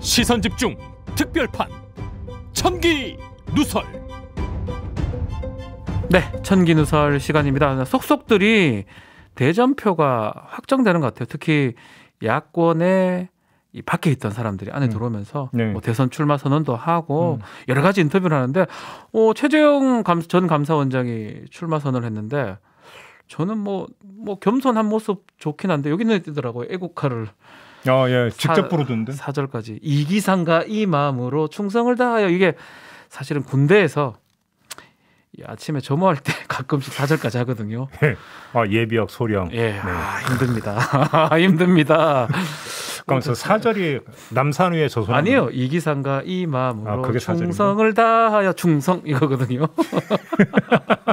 시선 집중 특별판 천기 누설 네 천기 누설 시간입니다 속속들이 대전표가 확정되는 것 같아요 특히 야권에이 밖에 있던 사람들이 안에 음. 들어오면서 네. 뭐 대선 출마 선언도 하고 음. 여러 가지 인터뷰를 하는데 어, 최재형 감, 전 감사원장이 출마 선언을 했는데 저는 뭐, 뭐 겸손한 모습 좋긴 한데 여기는 있더라고요 애국화를 아, 예. 직접 부르던데. 4절까지 이기상과 이 마음으로 충성을 다하여 이게 사실은 군대에서 아침에 점호할 때 가끔씩 4절까지 하거든요. 예. 아, 예비역 소령. 예. 네. 아, 힘듭니다. 힘듭니다. 그러서4절이 남산위에 저소 아니요 이기상과 이 마음으로 아, 충성을 다하여 충성 이거거든요.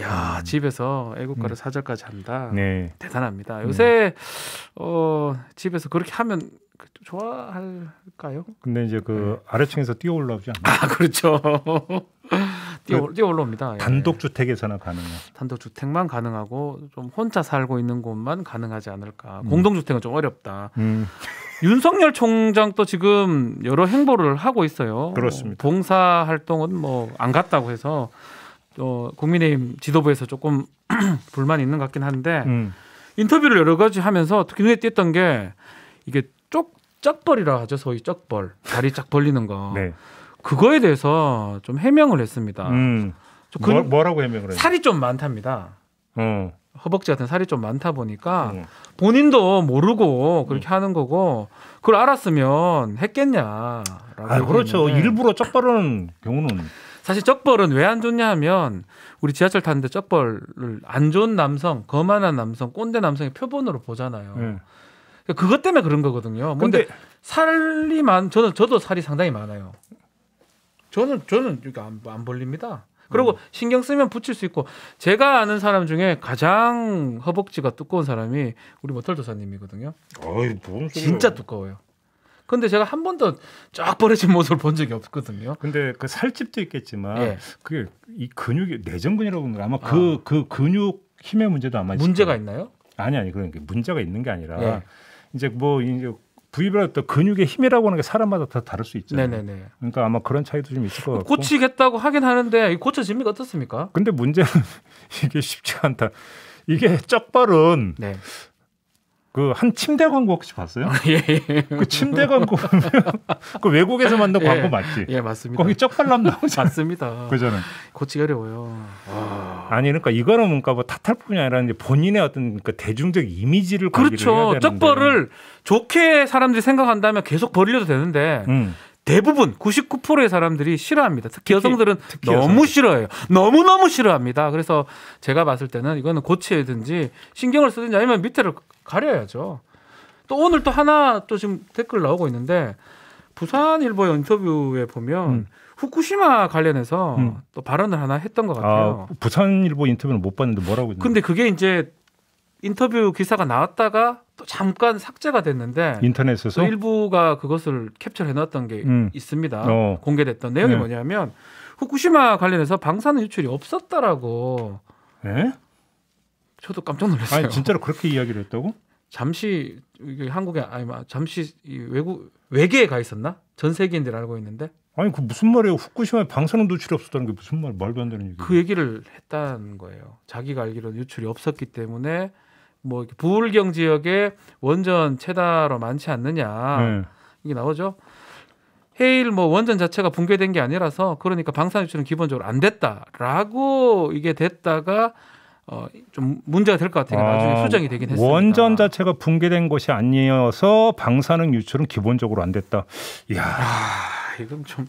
야 음. 집에서 애국가를 음. 사절까지 한다. 네. 대단합니다. 네. 요새 어, 집에서 그렇게 하면 그 좋아할까요? 근데 이제 그 네. 아래층에서 뛰어 올라오지 않나요? 아 그렇죠. 뛰어, 그 뛰어 올라옵니다. 예. 단독 주택에서나 가능해요. 단독 주택만 가능하고 좀 혼자 살고 있는 곳만 가능하지 않을까. 음. 공동 주택은 좀 어렵다. 음. 윤석열 총장도 지금 여러 행보를 하고 있어요. 그렇습니다. 봉사 활동은 뭐 안 갔다고 해서 어, 국민의힘 지도부에서 조금 불만이 있는 것 같긴 한데 음. 인터뷰를 여러 가지 하면서 특히 눈에 띄었던 게 이게 쪽 쩍벌이라 하죠 소위 쩍벌 다리 쫙 벌리는 거 네. 그거에 대해서 좀 해명을 했습니다. 음. 그, 뭐, 라고 해명을 해요? 살이 좀 많답니다. 어. 허벅지 같은 살이 좀 많다 보니까 어. 본인도 모르고 그렇게 음. 하는 거고 그걸 알았으면 했겠냐. 아, 그렇죠. 일부러 쩍벌하는 경우는 사실 쩍벌은 왜 안 좋냐 하면 우리 지하철 탔는데 쩍벌을 안 좋은 남성, 거만한 남성, 꼰대 남성의 표본으로 보잖아요. 네. 그러니까 그것 때문에 그런 거거든요. 근데, 데 살이 만 저는 저도 살이 상당히 많아요. 저는 저는 이게 안, 안 벌립니다. 그리고 음. 신경 쓰면 붙일 수 있고 제가 아는 사람 중에 가장 허벅지가 두꺼운 사람이 우리 모털 도사님이거든요. 어이, 진짜 두꺼워요. 근데 제가 한 번도 쫙 벌어진 모습을 본 적이 없거든요. 근데 그 살집도 있겠지만 예. 그게 이 근육이 내전 근이라고 그런가 아마 그그 아. 그 근육 힘의 문제도 아마 문제가 있을 있나요? 아니 아니 그런 게 문제가 있는 게 아니라 예. 이제 뭐 이제 부위별로 떤 근육의 힘이라고 하는 게 사람마다 다 다를 수 있잖아요. 네네네. 그러니까 아마 그런 차이도 좀 있을 것 같고. 고치겠다고 하긴 하는데 고쳐집니까 어떻습니까? 근데 문제는 이게 쉽지 않다. 이게 쩍벌은 네. 그한 침대 광고 혹시 봤어요? 아, 예, 예. 그 침대 광고 그 외국에서 만든 예. 광고 맞지? 예 맞습니다. 거기 쪽팔람 나오죠. 맞습니다. 그잖아 고치기 어려워요. 와. 아니 그러니까 이거는 뭔가 그러니까 뭐 탓할 뿐이 아니라 이제 본인의 어떤 그 이미지를 그렇죠. 이미지를 그렇죠. 쪽벌을 좋게 사람들이 생각한다면 계속 버리려도 되는데 음. 대부분 99%의 사람들이 싫어합니다. 특히, 특히 여성들은 특히 너무 여성들. 싫어해요. 너무너무 싫어합니다. 그래서 제가 봤을 때는 이거는 고치든지 신경을 쓰든지 아니면 밑에를 가려야죠. 또 오늘 또 하나 또 지금 댓글 나오고 있는데 부산일보 인터뷰에 보면 음. 후쿠시마 관련해서 음. 또 발언을 하나 했던 것 아, 같아요. 아, 부산일보 인터뷰는 못 봤는데 뭐라고 했는데. 근데 그게 이제 인터뷰 기사가 나왔다가 또 잠깐 삭제가 됐는데 인터넷에서 일부가 그것을 캡처를 해놨던 게 음. 있습니다. 어. 공개됐던 내용이 네. 뭐냐면 후쿠시마 관련해서 방사능 유출이 없었다라고. 예? 저도 깜짝 놀랐어요. 아니, 진짜로 그렇게 이야기를 했다고? 잠시 한국에 아니 뭐 잠시 외국 외계에 가 있었나? 전 세계인들 알고 있는데. 아니 그 무슨 말이에요? 후쿠시마에 방사능 누출이 없었다는 게 무슨 말 말도 안 되는 얘기. 예요그 얘기를 했다는 거예요. 자기가 알기로는 유출이 없었기 때문에 뭐 부울경 지역에 원전 최다로 많지 않느냐 네. 이게 나오죠. 해일 뭐 원전 자체가 붕괴된 게 아니라서 그러니까 방사 능 유출은 기본적으로 안 됐다라고 이게 됐다가 어좀 문제가 될 것 같아요. 나중에 수정이 되긴 했습니다. 원전 자체가 붕괴된 것이 아니어서 방사능 유출은 기본적으로 안 됐다. 이야, 아, 이건 좀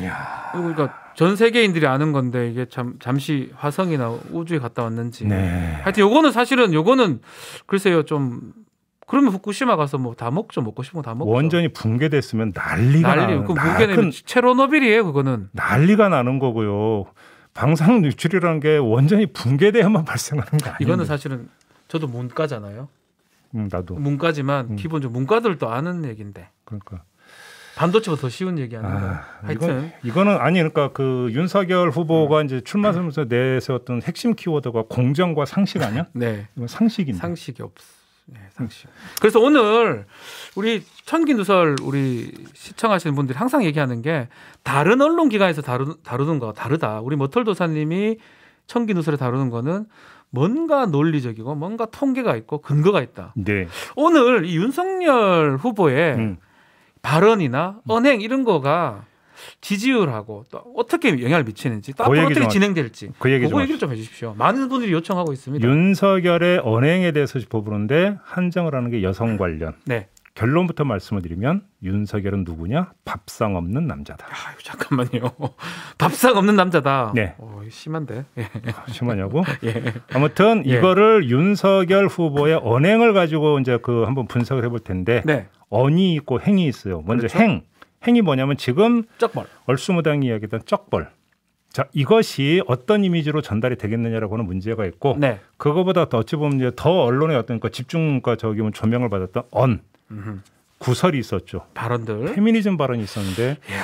이야. 그러니까 전 세계인들이 아는 건데 이게 참 잠시 화성이나 우주에 갔다 왔는지. 네. 하여튼 요거는 사실은 요거는 글쎄요 좀 그러면 후쿠시마 가서 뭐 다 먹죠 먹고 싶은 거 다 먹죠. 원전이 붕괴됐으면 난리가 난리. 나는. 그 붕괴는 체로노빌이에요 그거는. 난리가 나는 거고요. 방사능 유출이라는 게원전이 붕괴돼야만 발생하는 거 아니에요? 이거는 사실은 저도 문과잖아요. 음, 나도 문과지만 음. 기본적으로 문과들도 아는 얘긴데. 그러니까 반도체보다 더 쉬운 얘기 아닌가. 아, 하여튼 이거, 는 아니 그러니까 그 윤석열 후보가 음. 이제 출마 선서 내세웠던 핵심 키워드가 공정과 상식 아니야? 네. 상식인데. 상식이 없어. 네, 상식. 음. 그래서 오늘 우리 천기 누설 우리 시청하시는 분들이 항상 얘기하는 게 다른 언론 기관에서 다루, 다루는 거 다르다. 우리 머털 도사님이 천기 누설에 다루는 거는 뭔가 논리적이고 뭔가 통계가 있고 근거가 있다. 네. 오늘 이 윤석열 후보의 음. 발언이나 음. 언행 이런 거가 지지율하고 또 어떻게 영향을 미치는지 또그 어떻게 진행될지 그 얘기 좀, 얘기를 좀 해주십시오. 많은 분들이 요청하고 있습니다. 윤석열의 언행에 대해서 짚어보는데 한정을 하는 게 여성 관련. 네. 결론부터 말씀을 드리면 윤석열은 누구냐? 밥상 없는 남자다. 아, 잠깐만요. 밥상 없는 남자다. 네. 오, 어, 심한데. 예. 아, 심하냐고? 예. 아무튼 예. 이거를 예. 윤석열 후보의 언행을 가지고 이제 그 한번 분석을 해볼 텐데 네. 언이 있고 행이 있어요. 먼저 그렇죠? 행. 행이 뭐냐면 지금 쩍벌. 얼수무당이 이야기했던 쩍벌. 자, 이것이 어떤 이미지로 전달이 되겠느냐라고는 문제가 있고 네. 그거보다 더 어찌 보면 이제 더 언론의 어떤 그 집중과 저기 뭐 조명을 받았던 언. 음흠. 구설이 있었죠. 발언들. 페미니즘 발언이 있었는데 이야.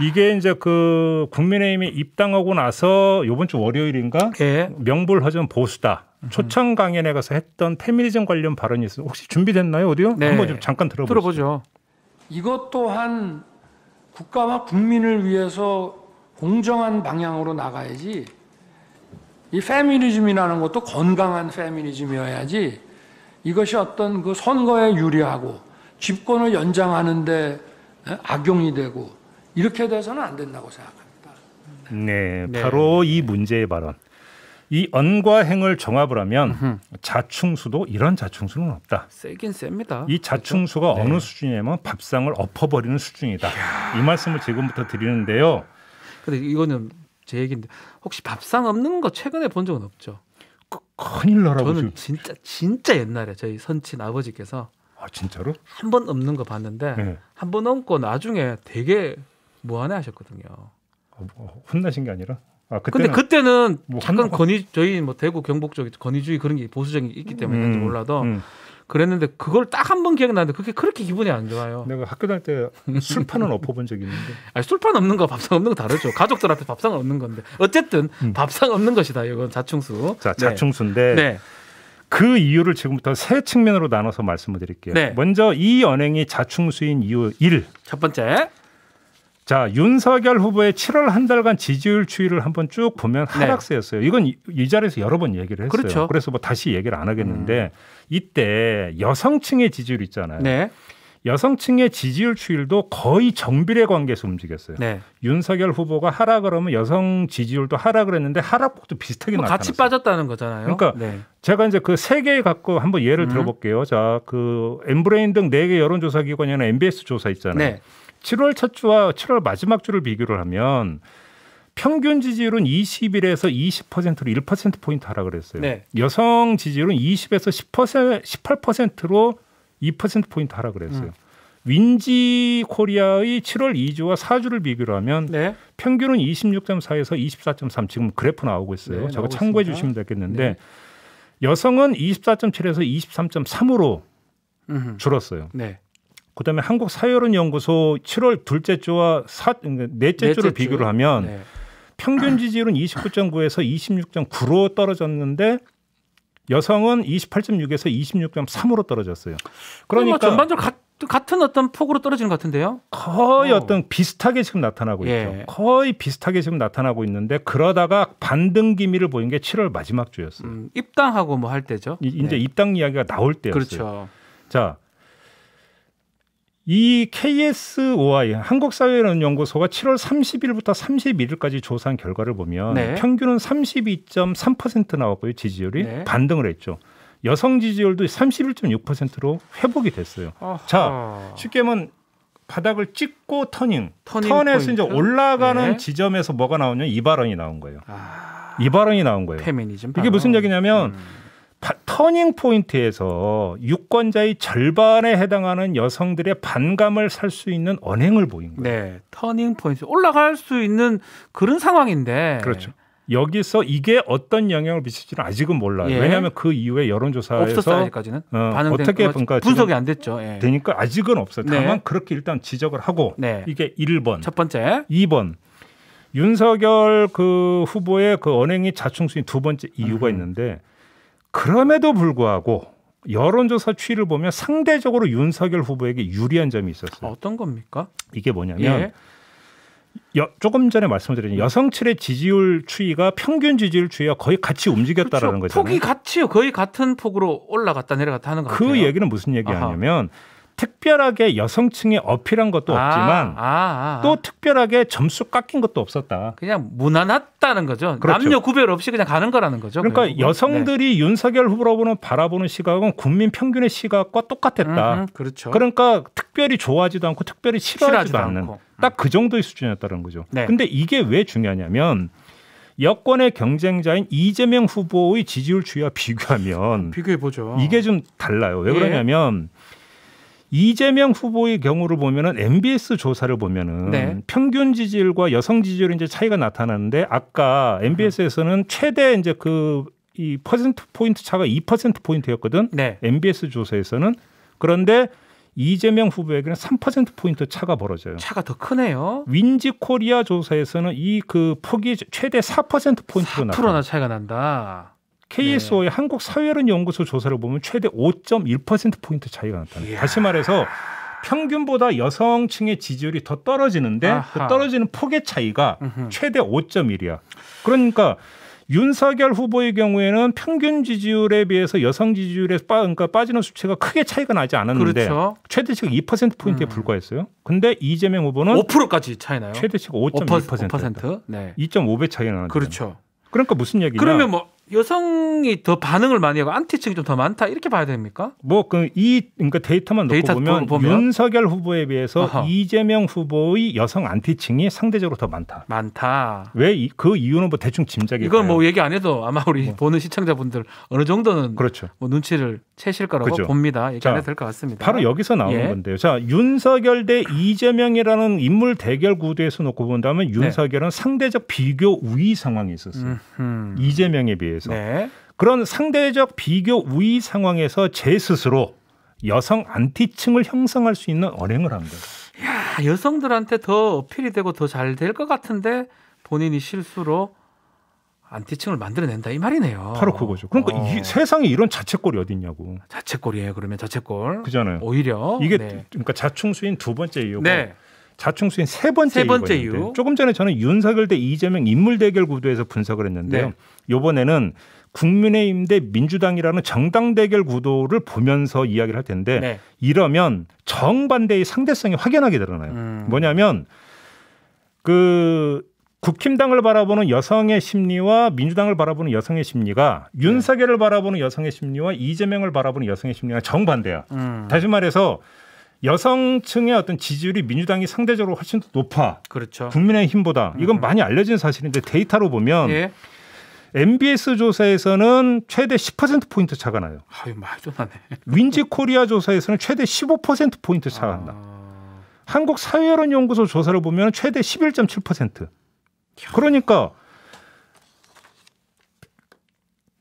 이게 이제 그 국민의힘에 입당하고 나서 요번 주 월요일인가 예. 명불허전 보수다. 초청 강연에 가서 했던 페미니즘 관련 발언이 있어요. 혹시 준비됐나요? 어디요? 네. 한번 좀 잠깐 들어보시죠. 들어보죠. 이것 또한 국가와 국민을 위해서 공정한 방향으로 나가야지 이 페미니즘이라는 것도 건강한 페미니즘이어야지 이것이 어떤 그 선거에 유리하고 집권을 연장하는데 악용이 되고 이렇게 돼서는 안 된다고 생각합니다. 네, 네, 바로 이 문제의 발언. 이 언과 행을 종합을 하면 자충수도 이런 자충수는 없다. 세긴 셉니다. 이 자충수가 그렇죠? 어느 네. 수준이냐면 밥상을 엎어버리는 수준이다. 이야. 이 말씀을 지금부터 드리는데요. 근데 이거는 제 얘기인데 혹시 밥상 없는 거 최근에 본 적은 없죠? 그, 큰일 나라고 저는 진짜 진짜 옛날에 저희 선친 아버지께서 아 진짜로 한 번 없는 거 봤는데 네. 한번 얹고 나중에 되게 무한해 하셨거든요. 어, 뭐, 혼나신 게 아니라? 아, 그때는 근데 그때는 뭐 잠깐 권위 저희 뭐 대구 경북 쪽에 권위주의 그런 게 보수적인 게 있기 때문에 음, 몰라도 음. 그랬는데 그걸 딱 한 번 기억나는데 그게 그렇게 기분이 안 좋아요. 내가 학교 다닐 때 술판은 엎어본 적이 있는데. 아니 술판 없는 거 밥상 없는 거 다르죠. 가족들 앞에 밥상 없는 건데 어쨌든 음. 밥상 없는 것이다. 이건 자충수. 자 네. 자충수인데. 네. 네. 그 이유를 지금부터 세 측면으로 나눠서 말씀을 드릴게요. 네. 먼저 이 언행이 자충수인 이유 1. 첫 번째. 자, 윤석열 후보의 7월 한 달간 지지율 추이를 한번 쭉 보면 네. 하락세였어요. 이건 이, 자리에서 여러 번 얘기를 했어요. 그렇죠. 그래서뭐 다시 얘기를 안 하겠는데 음. 이때 여성층의 지지율 있잖아요. 네. 여성층의 지지율 추이도 거의 정비례 관계에서 움직였어요. 네. 윤석열 후보가 하락을 하면 여성 지지율도 하락을 했는데 하락폭도 비슷하게 뭐 나타났어요. 같이 빠졌다는 거잖아요. 그러니까 네. 제가 이제 그 세 개 갖고 한번 예를 음. 들어볼게요. 자, 그 엠브레인 등 네 개 여론조사 기관이나 MBS 조사 있잖아요. 네. 7월 첫 주와 7월 마지막 주를 비교를 하면 평균 지지율은 2일에서 20%로 1%포인트 하락그랬어요 네. 여성 지지율은 20에서 10%, 18%로 2%포인트 하락그랬어요 음. 윈지 코리아의 7월 2주와 4주를 비교를 하면 네. 평균은 26.4에서 24.3 지금 그래프 나오고 있어요. 네, 저거 참고해 주시면 되겠는데 네. 여성은 24.7에서 23.3으로 음흠. 줄었어요. 네. 그다음에 한국 사회론 연구소 7월 둘째 주와 사, 넷째, 주를 넷 비교를 하면 네. 평균 지지율은 29.9에서 26.9로 떨어졌는데 여성은 28.6에서 26.3으로 떨어졌어요. 뭐 그러니까 전반적으로 가, 같은 어떤 폭으로 떨어지는 것 같은데요? 거의 오. 어. 어떤 비슷하게 지금 나타나고 예. 있죠. 거의 비슷하게 지금 나타나고 있는데 그러다가 반등 기미를 보인 게 7월 마지막 주였어요. 음, 입당하고 뭐 할 때죠? 이, 제 네. 입당 이야기가 나올 때였어요. 그렇죠. 자, 이 KSOI 한국사회연구소가 7월 30일부터 31일까지 조사한 결과를 보면 네. 평균은 32.3% 나왔고요 지지율이 네. 반등을 했죠. 여성 지지율도 31.6%로 회복이 됐어요. 아하. 자 쉽게 말하면 바닥을 찍고 터닝, 터닝 턴에서 포인트? 이제 올라가는 네. 지점에서 뭐가 나오냐 이 발언이 나온 거예요. 아. 이 발언이 나온 거예요. 페미니즘 이게 무슨 얘기냐면. 음. 터닝 포인트에서 유권자의 절반에 해당하는 여성들의 반감을 살 수 있는 언행을 보인 거예요. 네, 터닝 포인트 올라갈 수 있는 그런 상황인데. 그렇죠. 여기서 이게 어떤 영향을 미칠지는 아직은 몰라요. 예. 왜냐하면 그 이후에 여론조사에서 없었까지는 어, 떻게 분과 그 분석이 안 됐죠. 예. 되니까 아직은 없어요. 네. 다만 그렇게 일단 지적을 하고 네. 이게 1번, 첫 번째, 2번 윤석열 그 후보의 그 언행이 자충수인 두 번째 이유가 음. 있는데 그럼에도 불구하고 여론조사 추이를 보면 상대적으로 윤석열 후보에게 유리한 점이 있었어요. 아, 어떤 겁니까? 이게 뭐냐면 예. 여, 조금 전에 말씀드린 여성칠의 지지율 추이가 평균 지지율 추이와 거의 같이 움직였다라는 그렇죠. 거잖아요. 폭이 같이요. 거의 같은 폭으로 올라갔다 내려갔다 하는 거예요. 그 얘기는 무슨 얘기냐면 아하. 특별하게 여성층에 어필한 것도 아, 없지만 아, 아, 아, 또 특별하게 점수 깎인 것도 없었다. 그냥 무난했다는 거죠. 그렇죠. 남녀 구별 없이 그냥 가는 거라는 거죠. 그러니까 결 여성들이 네. 윤석열 후보로는 바라보는 시각은 국민 평균의 시각과 똑같았다. 음 그렇죠. 그러니까 특별히 좋아하지도 않고 특별히 싫어하지도, 싫어하지도 않는 음. 딱그 정도의 수준이었다는 거죠. 네. 근데 이게 왜 중요하냐면 여권의 경쟁자인 이재명 후보의 지지율 추이와 비교하면 비교해 보죠. 이게 좀 달라요. 왜 예. 그러냐면 예. 이재명 후보의 경우를 보면은 MBS 조사를 보면은 네. 평균 지지율과 여성 지지율 이제 차이가 나타나는데 아까 MBS에서는 최대 이제 그 이 퍼센트 포인트 차가 2퍼센트 포인트였거든. 네. MBS 조사에서는 그런데 이재명 후보에게는 3%포인트 차가 벌어져요. 차가 더 크네요. 윈지 코리아 조사에서는 이 그 폭이 최대 4%포인트로 4%나 차이가 난다. KSO의 네. 한국 사회론 연구소 조사를 보면 최대 5.1% 포인트 차이가 나타나요. 이 다시 말해서 평균보다 여성층의 지지율이 더 떨어지는데 그 아하. 그 떨어지는 폭의 차이가 으흠. 최대 5.1이야. 그러니까 윤석열 후보의 경우에는 평균 지지율에 비해서 여성 지지율에 빠, 그러니까 빠지는 수치가 크게 차이가 나지 않았는데 그렇죠. 최대치가 2% 포인트에 음. 불과했어요. 근데 이재명 후보는 5%까지 차이나요? 최대치가 5.2%. 5%, 5%? 네. 2.5배 차이가 나는 데 그렇죠. 그러니까 무슨 얘기냐? 그러면 뭐 여성이 더 반응을 많이 하고 안티 층이좀 더 많다 이렇게 봐야 됩니까? 뭐이 그 그러니까 데이터만 놓고 데이터 보면, 보면 윤석열 후보에 비해서 어허. 이재명 후보의 여성 안티층이 상대적으로 더 많다. 많다. 왜 그 이유는 뭐 대충 짐작이. 이건 뭐 얘기 안 해도 아마 우리 뭐. 보는 시청자분들 어느 정도는 그렇죠. 뭐 눈치를 채실 거라고 그렇죠. 봅니다. 얘기 해도 될 것 같습니다. 바로 여기서 나오는 예. 건데요. 자 윤석열 대 이재명이라는 인물 대결 구도에서 놓고 본다면 네. 윤석열은 네. 상대적 비교 우위 상황에 있었어요. 음흠. 이재명에 비해. 대해서 네. 그런 상대적 비교 우위 상황에서 제 스스로 여성 안티층을 형성할 수 있는 언행을 한 거예요. 야, 여성들한테 더 어필이 되고 더 잘 될 것 같은데 본인이 실수로 안티층을 만들어낸다 이 말이네요. 바로 그거죠. 그러니까 어. 세상에 이런 자책골이 어딨냐고. 자책골이에요. 그러면 자책골. 그잖아요. 오히려 이게 네. 그러니까 자충수인 두 번째 이유가 네. 자충수인 세 번째, 세 번째 이유. 조금 전에 저는 윤석열 대 이재명 인물 대결 구도에서 분석을 했는데요. 네. 요번에는 국민의힘 대 민주당이라는 정당 대결 구도를 보면서 이야기를 할 텐데 네. 이러면 정반대의 상대성이 확연하게 드러나요. 음. 뭐냐면 그 국힘당을 바라보는 여성의 심리와 민주당을 바라보는 여성의 심리가 네. 윤석열을 바라보는 여성의 심리와 이재명을 바라보는 여성의 심리가 정반대야. 음. 다시 말해서 여성층의 어떤 지지율이 민주당이 상대적으로 훨씬 더 높아. 그렇죠. 국민의힘보다 이건 음. 많이 알려진 사실인데 데이터로 보면 예. MBS 조사에서는 최대 10% 포인트 차가 나요. 아유 말도 안 해. 윈지 코리아 조사에서는 최대 15% 포인트 차가 아... 난다. 한국 사회여론연구소 조사를 보면 최대 11.7%. 그러니까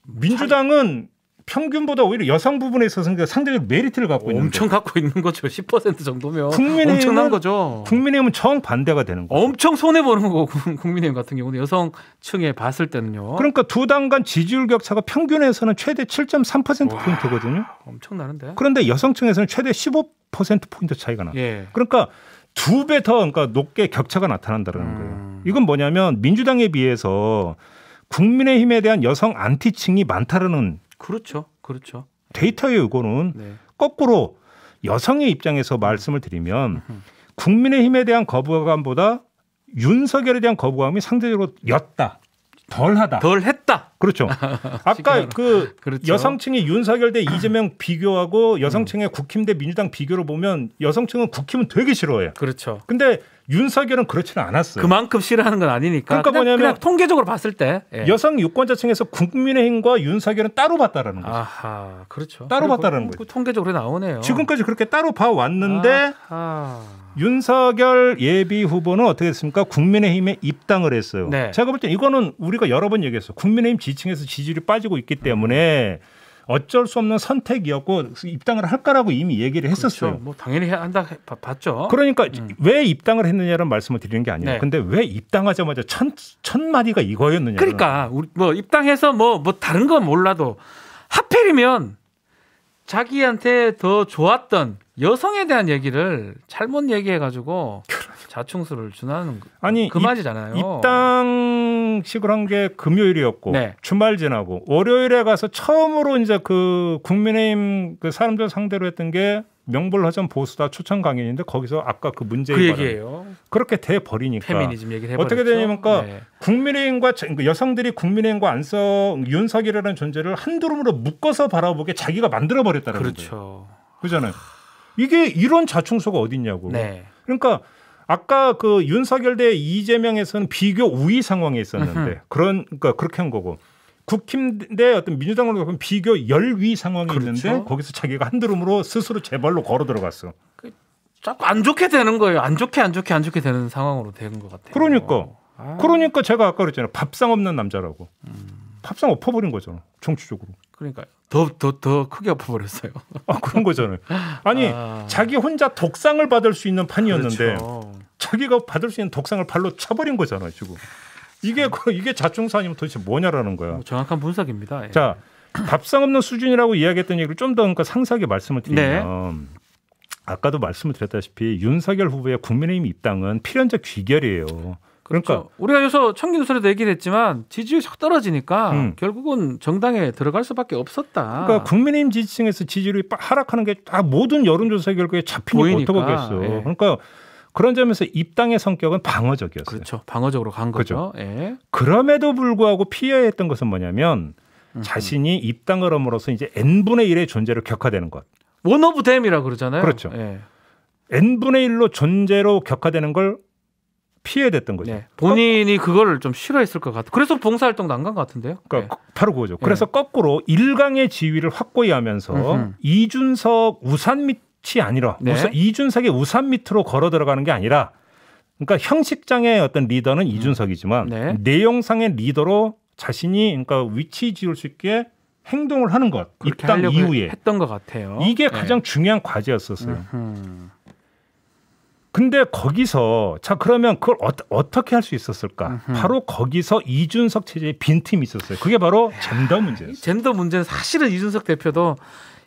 민주당은 평균보다 오히려 여성 부분에 있어서는 그러니까 상당히 메리트를 갖고 있는 엄청 갖고 있는 거죠. 10% 정도면 국민의힘은, 엄청난 거죠. 국민의힘은 정반대가 되는 거죠. 엄청 손해 보는 거고 국민의힘 같은 경우는 여성층에 봤을 때는요. 그러니까 두 당 간 지지율 격차가 평균에서는 최대 7.3% 포인트거든요. 엄청나는데. 그런데 여성층에서는 최대 15% 포인트 차이가 나. 예. 그러니까 두 배 더 그러니까 높게 격차가 나타난다는 음. 거예요. 이건 뭐냐면 민주당에 비해서 국민의힘에 대한 여성 안티층이 많다라는 그렇죠. 그렇죠. 데이터의 요구는 네. 거꾸로 여성의 입장에서 말씀을 드리면 국민의힘에 대한 거부감보다 윤석열에 대한 거부감이 상대적으로 였다. 덜하다. 덜했다. 그렇죠. 아까 그 그렇죠. 여성층이 윤석열 대 이재명 비교하고 음. 여성층의 국힘 대 민주당 비교를 보면 여성층은 국힘은 되게 싫어해요. 그렇죠. 근데 윤석열은 그렇지는 않았어요. 그만큼 싫어하는 건 아니니까. 그러니까 뭐냐면 그냥 통계적으로 봤을 때 예. 여성 유권자층에서 국민의힘과 윤석열은 따로 봤다라는 거죠. 아하, 그렇죠. 따로 봤다라는 그 거죠. 통계적으로 나오네요. 지금까지 그렇게 따로 봐왔는데 아하. 윤석열 예비 후보는 어떻게 됐습니까? 국민의힘에 입당을 했어요. 네. 제가 볼 때 이거는 우리가 여러 번 얘기했어. 국민의힘 지지 지층에서 지지율이 빠지고 있기 때문에 어쩔 수 없는 선택이었고 입당을 할까라고 이미 얘기를 그렇죠. 했었어요. 그렇죠. 뭐 당연히 한다 봤죠. 그러니까 음. 왜 입당을 했느냐는 말씀을 드리는 게 아니에요. 네. 근데 왜 입당하자마자 첫, 첫 마디가 이거였느냐. 그러니까 우리 뭐 입당해서 뭐뭐 뭐 다른 건 몰라도 하필이면 자기한테 더 좋았던 여성에 대한 얘기를 잘못 얘기해 가지고 자충수를 준하는 그 아니 금하지잖아요. 그 입당식을 한게 금요일이었고 네. 주말 지나고 월요일에 가서 처음으로 이제 그 국민의힘 그 사람들 상대로 했던 게 명불허전 보수다 초청 강연인데 거기서 아까 그문제에그 얘기예요. 그렇게 돼 버리니까 페미니즘 얘기를 해버렸죠. 어떻게 되냐면까 네. 국민의힘과 그 여성들이 국민의힘과 안성 윤석열이라는 존재를 한두름으로 묶어서 바라보게 자기가 만들어 버렸다는 그렇죠. 거죠. 그렇죠. 거예요. 그잖아요. 이게 이런 자충수가 어딨냐고. 네. 그러니까 아까 그 윤석열 대 이재명에서는 비교 우위 상황에 있었는데 그런 그러니까 그렇게 한 거고 국힘 대 어떤 민주당으로 보면 비교 열위 상황이 그렇죠. 있는데 거기서 자기가 한드름으로 스스로 제발로 걸어 들어갔어. 그, 자꾸 안 좋게 되는 거예요. 안 좋게 안 좋게 안 좋게 되는 상황으로 된는것 같아요. 그러니까 아. 그러니까 제가 아까 그랬잖아요. 밥상 없는 남자라고. 음. 밥상 엎어버린 거잖아. 정치적으로. 그러니까요. 더 더 더 크게 엎어버렸어요. 아 그런 거잖아요. 아니 아. 자기 혼자 독상을 받을 수 있는 판이었는데 그렇죠. 자기가 받을 수 있는 독상을 발로 차버린 거잖아요 지금. 이게 그, 이게 자충산이면 도대체 뭐냐라는 거야. 뭐 정확한 분석입니다. 예. 자 답상 없는 수준이라고 이야기했던 얘기를 좀더 그러니까 상세하게 말씀을 네. 드리면 네. 아까도 말씀을 드렸다시피 윤석열 후보의 국민의힘 입당은 필연적 귀결이에요. 그러니까 그렇죠. 우리가 여기서 청기누설에도 얘기를 했지만 지지율이 확 떨어지니까 음. 결국은 정당에 들어갈 수밖에 없었다. 그러니까 국민의힘 지지층에서 지지율이 하락하는 게다 아, 모든 여론조사 결과에 잡히니까 어떡하겠어. 예. 그러니까 그런 점에서 입당의 성격은 방어적이었어요. 그렇죠. 방어적으로 간 거죠. 그렇죠? 예. 그럼에도 불구하고 피해야 했던 것은 뭐냐면 음흠. 자신이 입당을 함으로써 이제 n분의 1의 존재를 격화되는 것. 원 오브 댐이라 그러잖아요. 그렇죠. 예. n분의 1로 존재로 격화되는 걸 피해됐던 거죠. 네. 본인이 그걸 좀 싫어했을 것 같아. 그래서 봉사활동 난간 같은데요. 그러니까 네. 바로 그거죠. 그래서 네. 거꾸로 일강의 지위를 확고히 하면서 음흠. 이준석 우산 밑치 아니라 네. 우선 이준석의 우산 밑으로 걸어 들어가는 게 아니라 그러니까 형식장의 어떤 리더는 이준석이지만 네. 내용상의 리더로 자신이 그러니까 위치 지을 수 있게 행동을 하는 것 입당 이후에 했던 것 같아요. 이게 네. 가장 네. 중요한 과제였었어요. 으흠. 근데 거기서 자 그러면 그걸 어, 떻게 할 수 있었을까? 으흠. 바로 거기서 이준석 체제의 빈틈이 있었어요. 그게 바로 젠더 문제였어요. 젠더 문제는 사실은 이준석 대표도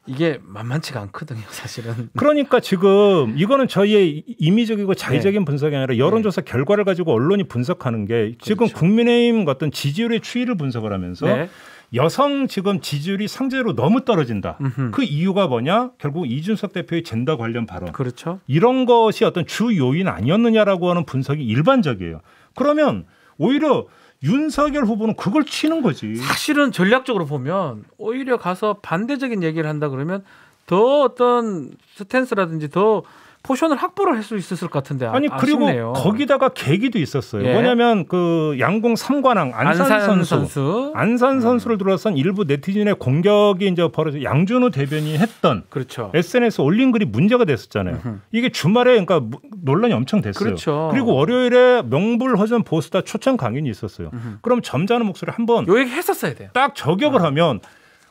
이게 만만치가 않거든요, 사실은. 그러니까 지금 이거는 저희의 임의적이고 네. 자의적인 네. 분석이 아니라 네. 여론조사 네. 결과를 가지고 언론이 분석하는 게 지금 그렇죠. 국민의힘 같은 지지율의 추이를 분석을 하면서 네. 여성 지금 지지율이 상대로 너무 떨어진다. 음흠. 그 이유가 뭐냐? 결국 이준석 대표의 젠더 관련 발언. 그렇죠. 이런 것이 어떤 주 요인 아니었느냐라고 하는 분석이 일반적이에요. 그러면 오히려 윤석열 후보는 그걸 치는 거지. 사실은 전략적으로 보면 오히려 가서 반대적인 얘기를 한다 그러면 더 어떤 스탠스라든지 더 포션을 확보를 할 수 있었을 것 같은데 아, 아니 그리고 아쉽네요. 거기다가 계기도 있었어요. 예. 뭐냐면 그 양궁 3관왕 안산, 안산 선수, 선수, 안산 음. 선수를 둘러싼 일부 네티즌의 공격이 이제 벌어져 양준호 대변인이 했던 그렇죠. SNS 올린 글이 문제가 됐었잖아요. 으흠. 이게 주말에 그러니까 논란이 엄청 됐어요. 그렇죠. 그리고 월요일에 명불허전 보스다 초청 강연이 있었어요. 으흠. 그럼 점잖은 목소리 한번 요 얘기 했었어야 돼요. 딱 저격을 아. 하면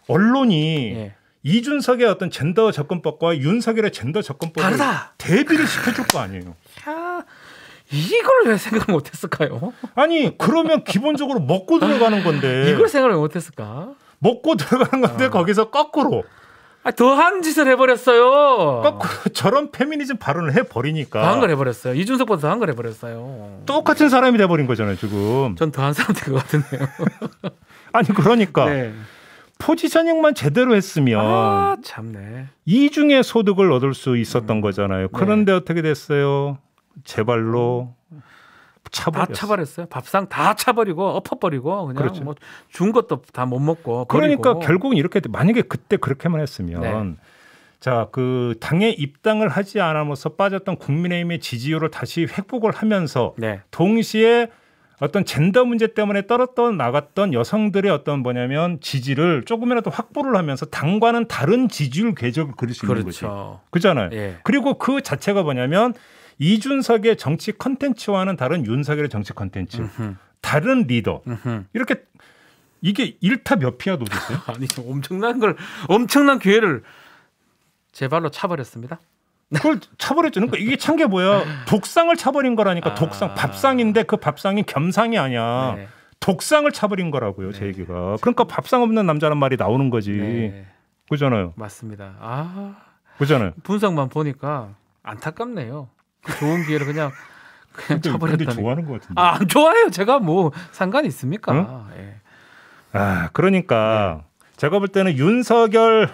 언론이 예. 이준석의 어떤 젠더 접근법과 윤석열의 젠더 접근법을 다르다. 대비를 시켜줄 거 아니에요. 야, 이걸 왜 생각 못했을까요? 아니 그러면 기본적으로 먹고 들어가는 건데 이걸 생각을 못했을까? 먹고 들어가는 건데 어. 거기서 거꾸로 아, 더한 짓을 해버렸어요. 거꾸로 저런 페미니즘 발언을 해버리니까 더한 걸 해버렸어요. 이준석보다 더한 걸 해버렸어요. 똑같은 사람이 돼버린 거잖아요 지금. 전 더한 사람 된것 같은데요. 아니 그러니까. 네. 포지셔닝만 제대로 했으면 아, 참네. 이중의 소득을 얻을 수 있었던 음. 거잖아요. 네. 그런데 네. 어떻게 됐어요? 제발로 음. 차버렸다 차버렸어요. 밥상 다 차버리고 엎어버리고 그냥 그렇죠. 뭐준 것도 다 못 먹고 버리고. 그러니까 결국은 이렇게 만약에 그때 그렇게만 했으면 네. 자, 그 당에 입당을 하지 않으면서 빠졌던 국민의힘의 지지율을 다시 회복을 하면서 네. 동시에 어떤 젠더 문제 때문에 떨어던 나갔던 여성들의 어떤 뭐냐면 지지를 조금이라도 확보를 하면서 당과는 다른 지지율 궤적을 그릴 수 그렇죠. 거죠. 그잖아요. 예. 그리고 그 자체가 뭐냐면 이준석의 정치 컨텐츠와는 다른 윤석열의 정치 컨텐츠, 다른 리더 음흠. 이렇게 이게 일타 몇 피야 도대체? 아니 엄청난 걸 엄청난 기회를 제 발로 차버렸습니다. 그걸 차버렸죠. 그러니까 이게 찬 게 뭐야? 독상을 차버린 거라니까 아... 독상 밥상인데 그 밥상이 겸상이 아니야. 네. 독상을 차버린 거라고요, 네. 제 얘기가. 그러니까 밥상 없는 남자란 말이 나오는 거지. 네. 그잖아요. 맞습니다. 아. 그잖아요. 분석만 보니까 안타깝네요. 그 좋은 기회를 그냥 그냥 차버렸다. 좋아하는 것 같은데. 아, 안좋아요 제가 뭐 상관이 있습니까? 응? 예. 아, 그러니까 예. 제가 볼 때는 윤석열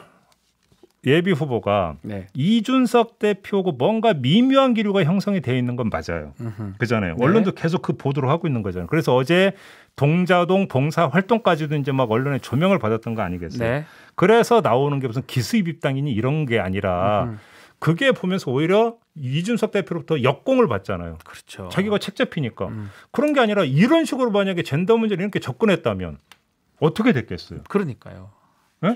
예비 후보가 네. 이준석 대표고 뭔가 미묘한 기류가 형성이 돼 있는 건 맞아요. 그잖아요. 네. 언론도 계속 그 보도를 하고 있는 거잖아요. 그래서 어제 동자동 봉사 활동까지도 이제 막 언론에 조명을 받았던 거 아니겠어요. 네. 그래서 나오는 게 무슨 기수입 입당이니 이런 게 아니라 으흠. 그게 보면서 오히려 이준석 대표로부터 역공을 받잖아요. 그렇죠. 자기가 책 잡히니까 음. 그런 게 아니라 이런 식으로 만약에 젠더 문제를 이렇게 접근했다면 어떻게 됐겠어요. 그러니까요. 네?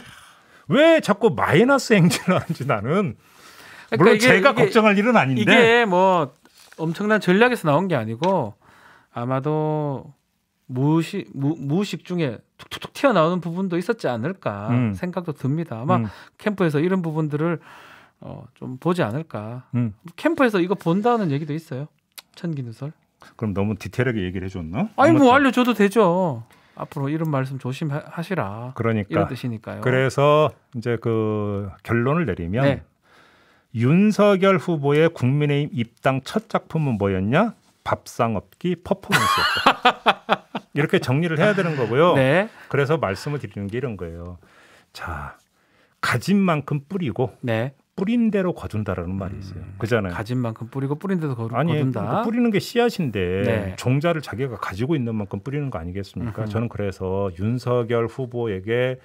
왜 자꾸 마이너스 행진을 하는지 나는 그러니까 물론 이게, 제가 이게, 걱정할 일은 아닌데 이게 뭐 엄청난 전략에서 나온 게 아니고 아마도 무식 무, 무식 중에 툭툭툭 튀어나오는 부분도 있었지 않을까 음. 생각도 듭니다. 아마 음. 캠프에서 이런 부분들을 어, 좀 보지 않을까. 음. 캠프에서 이거 본다는 얘기도 있어요. 천기누설. 그럼 너무 디테일하게 얘기를 해줬나? 아니 뭐 알려줘도 되죠. 앞으로 이런 말씀 조심하시라. 그러니까 이런 뜻이니까요. 그래서 이제 그 결론을 내리면 네. 윤석열 후보의 국민의힘 입당 첫 작품은 뭐였냐? 밥상 업기 퍼포먼스였다. 이렇게 정리를 해야 되는 거고요. 네. 그래서 말씀을 드리는 게 이런 거예요. 자, 가진 만큼 뿌리고 네. 뿌린 대로 거둔다라는 음, 말이 있어요. 그잖아요. 가진 만큼 뿌리고 뿌린 대로 거둔다. 아니, 그러니까 그 뿌리는 게 씨앗인데 네. 종자를 자기가 가지고 있는 만큼 뿌리는 거 아니겠습니까? 으흠. 저는 그래서 윤석열 후보에게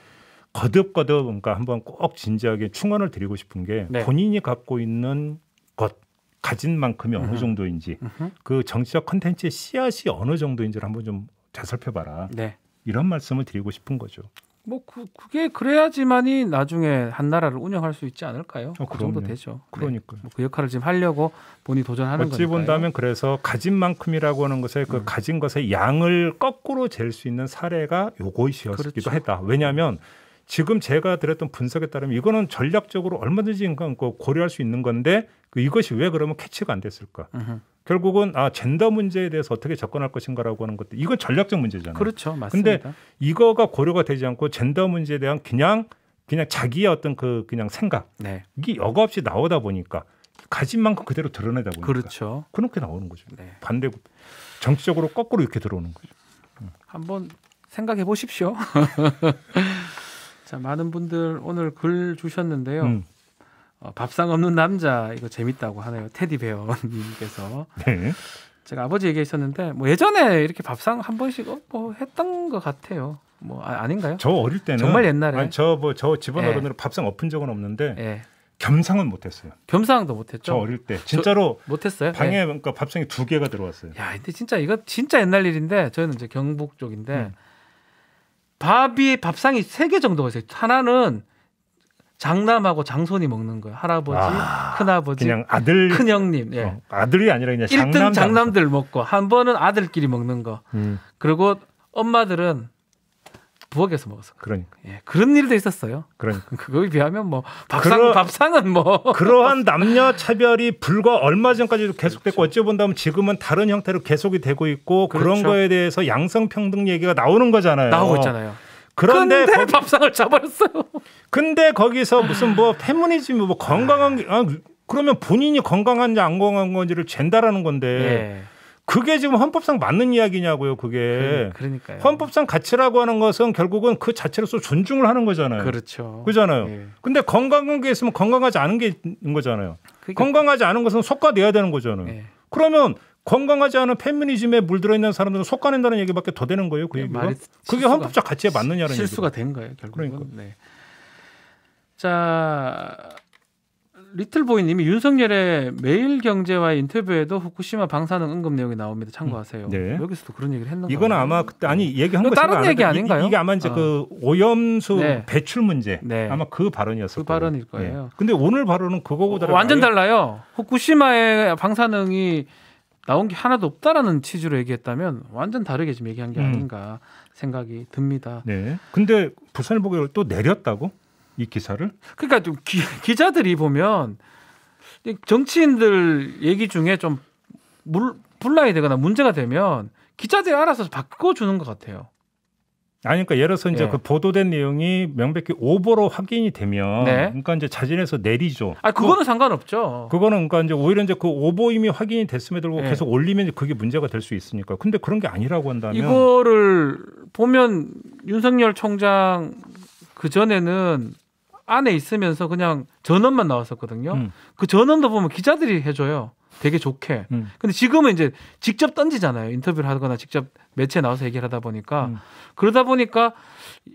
거듭거듭 그러니까 한번 꼭 진지하게 충언을 드리고 싶은 게 네. 본인이 갖고 있는 것 가진 만큼이 어느 정도인지 으흠. 그 정치적 컨텐츠의 씨앗이 어느 정도인지를 한번 좀 되살펴봐라. 네. 이런 말씀을 드리고 싶은 거죠. 뭐 그, 그게 그래야지만이 나중에 한 나라를 운영할 수 있지 않을까요? 어, 그 정도 되죠. 그러니까 네. 뭐그 역할을 지금 하려고 본이 도전하는 거니까 어찌 거니까요. 본다면 그래서 가진 만큼이라고 하는 것에 그 음. 가진 것의 양을 거꾸로 잴 수 있는 사례가 요것이었기도 그렇 했다. 왜냐하면 지금 제가 드렸던 분석에 따르면 이거는 전략적으로 얼마든지 그 고려할 수 있는 건데 그 이것이 왜 그러면 캐치가 안 됐을까? 으흠. 결국은 아 젠더 문제에 대해서 어떻게 접근할 것인가라고 하는 것도 이건 전략적 문제잖아요. 그렇죠, 맞습니다. 근데 이거가 고려가 되지 않고 젠더 문제에 대한 그냥 그냥 자기의 어떤 그 그냥 생각 네. 이게 여과 없이 나오다 보니까 가진 만큼 그대로 드러내다 보니까 그렇죠. 그렇게 나오는 거죠. 네. 반대 정치적으로 거꾸로 이렇게 들어오는 거죠. 음. 한번 생각해 보십시오. 자, 많은 분들 오늘 글 주셨는데요. 음. 어, 밥상 없는 남자 이거 재밌다고 하네요. 테디 베어님께서. 네. 제가 아버지 얘기했었는데 뭐 예전에 이렇게 밥상 한 번씩 어, 뭐 했던 것 같아요. 뭐 아, 닌가요저 어릴 때는 정말 옛날에 저뭐저 뭐, 저 집안 예. 어른으로 예. 밥상 엎은 적은 없는데 예. 겸상은 못했어요. 겸상도 못했죠. 저 어릴 때 진짜로 못했어요. 예. 방에 네. 그러니까 밥상이 두 개가 들어왔어요. 야, 근데 진짜 이거 진짜 옛날 일인데 저는 이제 경북 쪽인데 음. 밥이 밥상이 세 개 정도가 있어요. 하나는 장남하고 장손이 먹는 거예요. 할아버지, 아, 큰아버지, 그냥 아들, 큰형님. 예. 어, 아들이 아니라 그냥 장남, 1등 장남들 먹고 한 번은 아들끼리 먹는 거. 음. 그리고 엄마들은 부엌에서 먹었어. 그러니까. 예, 그런 일도 있었어요. 그러니까. 그거에 비하면 뭐 밥상 그러, 밥상은 뭐 그러한 남녀 차별이 불과 얼마 전까지도 계속됐고 그렇죠. 어찌 본다면 지금은 다른 형태로 계속이 되고 있고 그렇죠. 그런 거에 대해서 양성 평등 얘기가 나오는 거잖아요. 나오고 있잖아요. 그런데 거, 밥상을 잡아버렸어요. 근데 거기서 무슨 뭐 페미니즘 뭐 건강한 아, 그러면 본인이 건강한지 안 건강한 건지를 잰다라는 건데 예. 그게 지금 헌법상 맞는 이야기냐고요, 그게. 그러니까요. 헌법상 가치라고 하는 것은 결국은 그 자체로서 존중을 하는 거잖아요. 그렇죠. 그잖아요. 예. 근데 건강한 게 있으면 건강하지 않은 게 있는 거잖아요. 그게... 건강하지 않은 것은 속과내야 되는 거잖아요. 예. 그러면 건강하지 않은 페미니즘에 물들어 있는 사람들은 속가낸다는 얘기밖에 더 되는 거예요. 그 네, 얘기 그게 헌법적 가치에 맞느냐는 실수가 얘기가. 된 거예요. 결국은. 그러니까. 네. 자 리틀보이님이 윤석열의 매일경제와 인터뷰에도 후쿠시마 방사능 응급 내용이 나옵니다. 참고하세요. 음, 네. 여기서도 그런 얘기를 했나? 이건 봐 아마 그때 아니 네. 얘기한 거 다른 얘기 아닌가요? 이, 게 아마 이제 어. 그 오염수 네. 배출 문제 네. 아마 그 발언이었을 그 거예요. 발언일 거예요. 네. 근데 오늘 발언은 그거보다 어, 완전 달라요. 후쿠시마의 방사능이 나온 게 하나도 없다라는 취지로 얘기했다면 완전 다르게 지금 얘기한 게 음. 아닌가 생각이 듭니다. 네. 근데 부산일보가 또 내렸다고 이 기사를? 그러니까 좀 기, 기자들이 보면 정치인들 얘기 중에 좀 물, 불라이 되거나 문제가 되면 기자들이 알아서 바꿔주는 것 같아요. 아니 그러니까 예를 들어서 이제 예. 그 보도된 내용이 명백히 오보로 확인이 되면 네. 그러니까 이제 자진해서 내리죠. 아 그 그거는 그, 상관없죠. 그거는 그러니까 이제 오히려 이제 그 오보임이 확인이 됐음에도 불구하고 예. 계속 올리면 그게 문제가 될 수 있으니까. 근데 그런 게 아니라고 한다면 이거를 보면 윤석열 총장 그 전에는 안에 있으면서 그냥 전원만 나왔었거든요. 음. 그 전원도 보면 기자들이 해줘요. 되게 좋게. 음. 근데 지금은 이제 직접 던지잖아요. 인터뷰를 하거나 직접 매체에 나와서 얘기를 하다 보니까 음. 그러다 보니까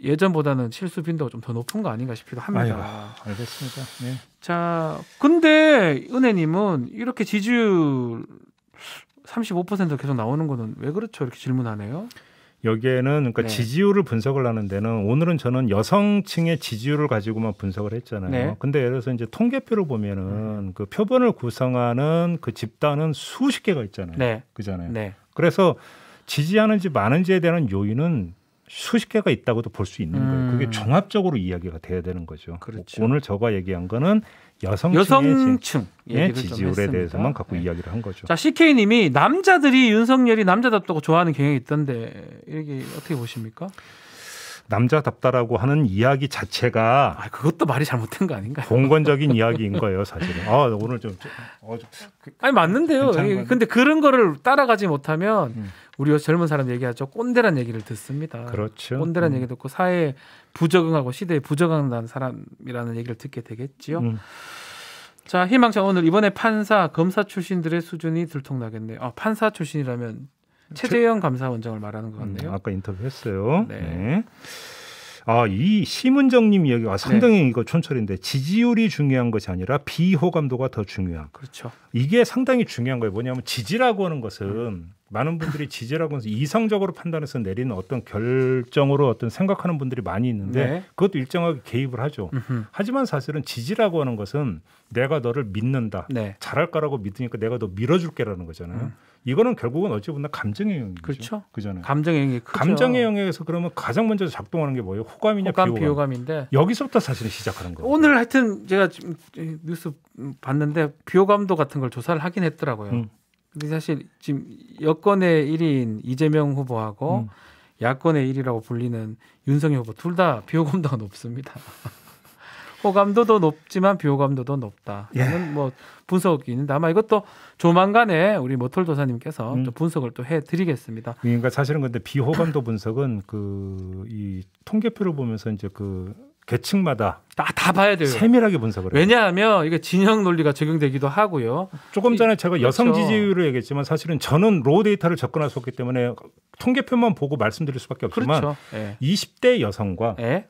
예전보다는 실수 빈도가 좀 더 높은 거 아닌가 싶기도 합니다. 아 알겠습니다. 네. 자, 근데 은혜님은 이렇게 지지율 35% 계속 나오는 거는 왜 그렇죠? 이렇게 질문하네요. 여기에는 그러니까 네. 지지율을 분석을 하는 데는 오늘은 저는 여성층의 지지율을 가지고만 분석을 했잖아요. 네. 근데 예를 들어서 이제 통계표를 보면은 음. 그 표본을 구성하는 그 집단은 수십 개가 있잖아요. 네. 그잖아요. 네. 그래서 지지하는지 많은지에 대한 요인은 수십 개가 있다고도 볼 수 있는 거예요. 그게 음. 종합적으로 이야기가 돼야 되는 거죠. 그렇죠. 오늘 저가 얘기한 거는 여성층의, 여성층 예, 지지율에 대해서만 갖고 네. 이야기를 한 거죠. 자, CK님이 남자들이 윤석열이 남자답다고 좋아하는 경향이 있던데 이게 렇 어떻게 보십니까? 남자답다라고 하는 이야기 자체가 아, 그것도 말이 잘못된 거 아닌가? 공권적인 이야기인 거예요, 사실은. 아 오늘 좀, 좀 어, 좀 그, 아니 맞는데요. 예, 근데 그런 거를 따라가지 못하면 음. 우리 젊은 사람 얘기하죠 꼰대란 얘기를 듣습니다. 그렇죠. 꼰대란 음. 얘기 듣고 사회에 부적응하고 시대에 부적응한 사람이라는 얘기를 듣게 되겠지요. 음. 자, 희망창 오늘 이번에 판사, 검사 출신들의 수준이 들통나겠네요. 아, 판사 출신이라면 최재형 감사원장을 말하는 것 같네요. 음, 아까 인터뷰했어요. 네. 네. 아, 이 심은정님 이야기, 아, 상당히 네. 이거 촌철인데 지지율이 중요한 것이 아니라 비호감도가 더 중요한. 그렇죠. 이게 상당히 중요한 거예요. 뭐냐면 지지라고 하는 것은 많은 분들이 지지라고 해서 이성적으로 판단해서 내리는 어떤 결정으로 어떤 생각하는 분들이 많이 있는데 네. 그것도 일정하게 개입을 하죠. 음흠. 하지만 사실은 지지라고 하는 것은 내가 너를 믿는다. 네. 잘할 거라고 믿으니까 내가 너 밀어줄게라는 거잖아요. 음. 이거는 결국은 어찌 보면 감정의 영역이죠. 그렇죠. 그잖아요. 감정의 영역. 감정의 영역에서 그러면 가장 먼저 작동하는 게 뭐예요? 호감이냐 호감, 비호감. 비호감인데 여기서부터 사실은 시작하는 거예요. 오늘 하여튼 제가 지금 뉴스 봤는데 비호감도 같은 걸 조사를 하긴 했더라고요. 음. 근데 사실 지금 여권의 1위인 이재명 후보하고 음. 야권의 1위라고 불리는 윤석열 후보 둘 다 비호감도가 높습니다. 호감도도 높지만 비호감도도 높다. 이는 예. 뭐 분석이 있는데 아마 이것도 조만간에 우리 모털도사님께서 음. 분석을 또 해드리겠습니다. 그러니까 사실은 근데 비호감도 분석은 그 이 통계표를 보면서 이제 그 계층마다 다, 다 봐야 돼요. 세밀하게 분석을 해요. 왜냐하면 이게 진영 논리가 적용되기도 하고요. 조금 전에 제가 그렇죠. 지지율을 얘기했지만 사실은 저는 로우 데이터를 접근할 수 없기 때문에 통계표만 보고 말씀드릴 수밖에 없지만 그렇죠. 20대 예. 여성과 예?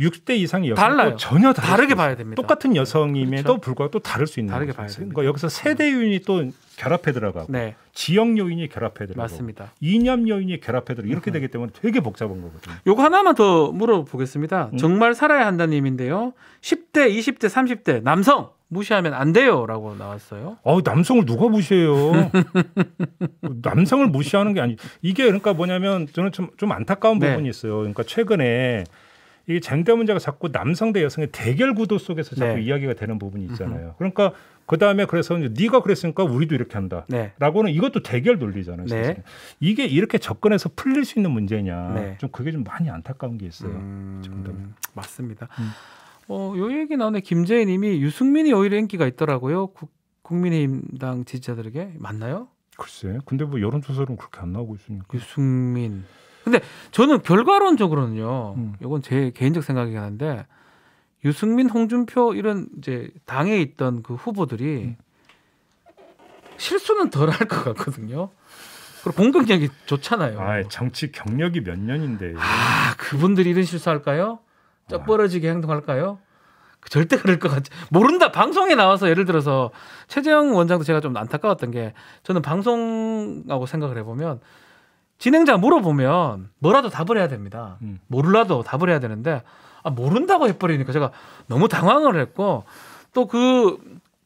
60대 이상의 여성 달라요. 전혀 다르게 봐야 됩니다. 똑같은 여성임에도 그렇죠? 불구하고 또 다를 수 있는 다르게 봐야 됩니다. 그러니까 여기서 세대 음. 요인이 또 결합해 들어가고 네. 지역 요인이 결합해 들어가고 맞습니다. 이념 요인이 결합해 들어 이렇게 음. 되기 때문에 되게 복잡한 거거든요. 요거 하나만 더 물어보겠습니다. 음. 정말 살아야 한다님인데요. 10대, 20대, 30대 남성 무시하면 안 돼요라고 나왔어요. 어, 남성을 누가 무시해요? 남성을 무시하는 게 아니. 이게 그러니까 뭐냐면 저는 좀좀 안타까운 네. 부분이 있어요. 그러니까 최근에 이게 젠더 문제가 자꾸 남성 대 여성의 대결 구도 속에서 자꾸 네. 이야기가 되는 부분이 있잖아요. 으흠. 그러니까 그 다음에 그래서 네가 그랬으니까 우리도 이렇게 한다라고는 네. 이것도 대결 논리잖아요. 사실 네. 이게 이렇게 접근해서 풀릴 수 있는 문제냐 네. 좀 그게 좀 많이 안타까운 게 있어요. 음, 정도면 맞습니다. 음. 어, 요 얘기 나오네 김재희님이 유승민이 오히려 인기가 있더라고요. 국, 국민의힘당 지지자들에게 맞나요? 글쎄, 근데 뭐 여론조사로는 그렇게 안 나오고 있으니까. 유승민. 근데 저는 결과론적으로는요. 음. 이건 제 개인적 생각이긴 한데 유승민, 홍준표 이런 이제 당에 있던 그 후보들이 음. 실수는 덜 할 것 같거든요. 그리고 공격력이 좋잖아요. 아, 정치 경력이 몇 년인데. 아, 그분들이 이런 실수할까요? 쩍벌어지게 행동할까요? 그 절대 그럴 것 같지. 모른다. 방송에 나와서 예를 들어서 최재형 원장도 제가 좀 안타까웠던 게 저는 방송하고 생각을 해보면 진행자 물어보면 뭐라도 답을 해야 됩니다. 음. 몰라도 답을 해야 되는데 아, 모른다고 해버리니까 제가 너무 당황을 했고 또 그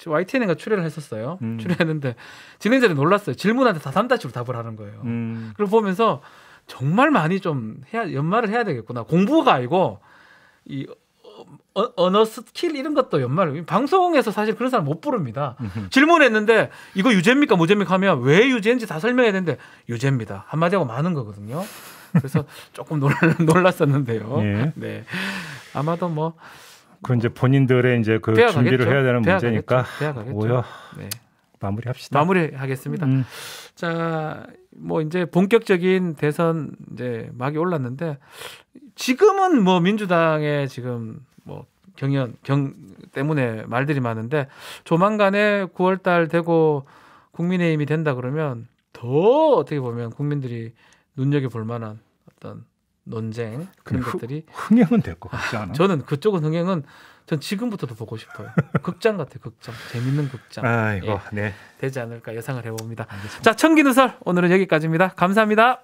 YTN가 출연을 했었어요. 음. 출연했는데 진행자들이 놀랐어요. 질문한테 다 삼다치로 답을 하는 거예요. 음. 그걸 보면서 정말 많이 좀 해야 연말을 해야 되겠구나. 공부가 아니고 이 어, 언어 스킬 이런 것도 연말 방송에서 사실 그런 사람 못 부릅니다. 질문했는데 이거 유죄입니까 무죄입니까 하면 왜 유죄인지 다 설명해야 되는데 유죄입니다 한마디 하고 많은 거거든요. 그래서 조금 놀, 놀랐었는데요. 예. 네 아마도 뭐. 그 이제 본인들의 이제 그 준비를 가겠죠. 해야 되는 문제니까 오요 네. 마무리합시다. 마무리하겠습니다. 음. 자, 뭐 이제 본격적인 대선 이제 막이 올랐는데 지금은 뭐 민주당의 지금 뭐 경연 경 때문에 말들이 많은데 조만간에 9월 달 되고 국민의힘이 된다 그러면 더 어떻게 보면 국민들이 눈여겨 볼 만한 어떤 논쟁 그런 것들이 흥행은 될 것 같지 않아? 저는 그쪽은 흥행은 전 지금부터도 보고 싶어요. 극장 같아 요 극장 재밌는 극장. 아 이거 예, 네 되지 않을까 예상을 해봅니다. 알겠습니다. 자 청기누설 오늘은 여기까지입니다. 감사합니다.